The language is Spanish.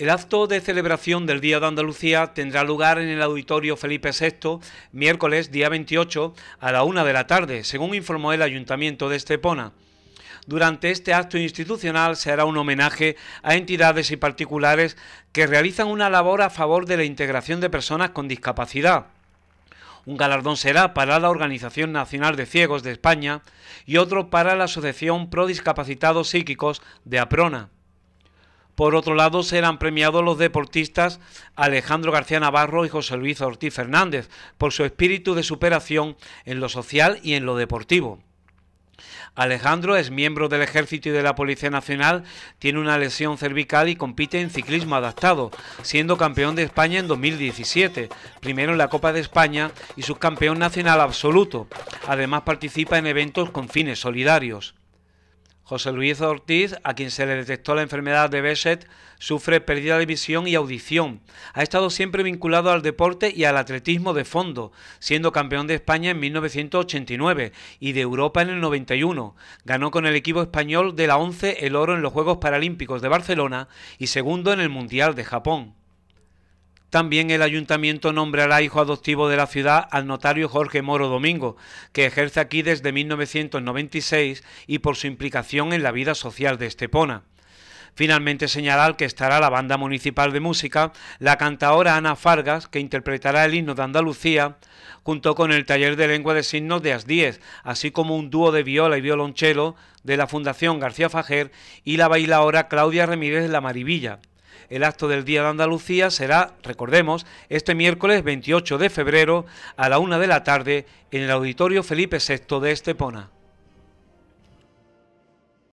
El acto de celebración del Día de Andalucía tendrá lugar en el Auditorio Felipe VI, miércoles día 28, a la una de la tarde, según informó el Ayuntamiento de Estepona. Durante este acto institucional se hará un homenaje a entidades y particulares que realizan una labor a favor de la integración de personas con discapacidad. Un galardón será para la Organización Nacional de Ciegos de España y otro para la Asociación Pro Discapacitados Psíquicos de APRONA. Por otro lado, serán premiados los deportistas Alejandro García Navarro y José Luis Ortiz Fernández por su espíritu de superación en lo social y en lo deportivo. Alejandro es miembro del Ejército y de la Policía Nacional, tiene una lesión cervical y compite en ciclismo adaptado, siendo campeón de España en 2017, primero en la Copa de España y subcampeón nacional absoluto. Además participa en eventos con fines solidarios. José Luis Ortiz, a quien se le detectó la enfermedad de Besset, sufre pérdida de visión y audición. Ha estado siempre vinculado al deporte y al atletismo de fondo, siendo campeón de España en 1989 y de Europa en el 91. Ganó con el equipo español de la 11 el oro en los Juegos Paralímpicos de Barcelona y segundo en el Mundial de Japón. También el ayuntamiento nombrará hijo adoptivo de la ciudad al notario Jorge Moro Domingo, que ejerce aquí desde 1996 y por su implicación en la vida social de Estepona. Finalmente señalar que estará la banda municipal de música, la cantaora Ana Fargas, que interpretará el himno de Andalucía, junto con el taller de lengua de signos de AS10, así como un dúo de viola y violonchelo de la Fundación García Fajer y la bailaora Claudia Ramírez de la Marivilla. El acto del Día de Andalucía será, recordemos, este miércoles 28 de febrero a la una de la tarde en el Auditorio Felipe VI de Estepona.